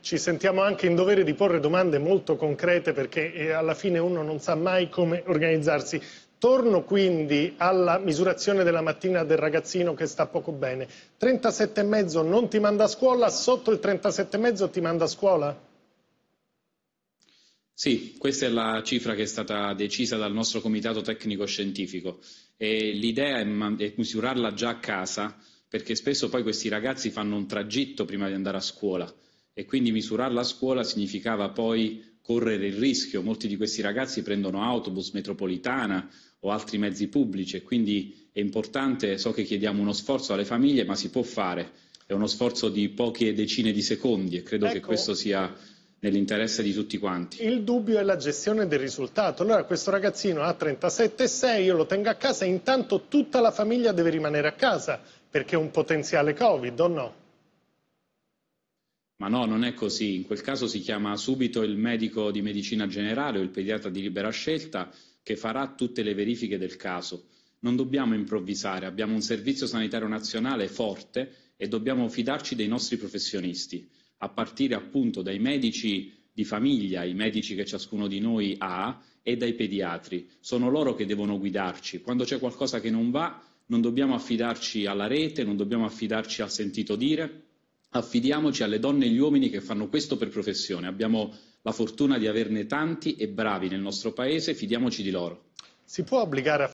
ci sentiamo anche in dovere di porre domande molto concrete perché eh, alla fine uno non sa mai come organizzarsi. Torno quindi alla misurazione della mattina del ragazzino che sta poco bene. 37,5 non ti manda a scuola, sotto il 37,5 ti manda a scuola? Sì, questa è la cifra che è stata decisa dal nostro comitato tecnico scientifico e l'idea è, è misurarla già a casa perché spesso poi questi ragazzi fanno un tragitto prima di andare a scuola e quindi misurarla a scuola significava poi correre il rischio. Molti di questi ragazzi prendono autobus, metropolitana o altri mezzi pubblici e quindi è importante, so che chiediamo uno sforzo alle famiglie, ma si può fare. È uno sforzo di poche decine di secondi e credo ecco. che questo sia nell'interesse di tutti quanti. Il dubbio è la gestione del risultato. Allora questo ragazzino ha 37,6, io lo tengo a casa e intanto tutta la famiglia deve rimanere a casa perché è un potenziale Covid o no? Ma no, non è così. In quel caso si chiama subito il medico di medicina generale o il pediatra di libera scelta che farà tutte le verifiche del caso. Non dobbiamo improvvisare, abbiamo un servizio sanitario nazionale forte e dobbiamo fidarci dei nostri professionisti, a partire appunto dai medici di famiglia, i medici che ciascuno di noi ha e dai pediatri. Sono loro che devono guidarci. Quando c'è qualcosa che non va, non dobbiamo affidarci alla rete, non dobbiamo affidarci al sentito dire, Affidiamoci alle donne e agli uomini che fanno questo per professione. Abbiamo la fortuna di averne tanti e bravi nel nostro Paese, fidiamoci di loro. Si può obbligare a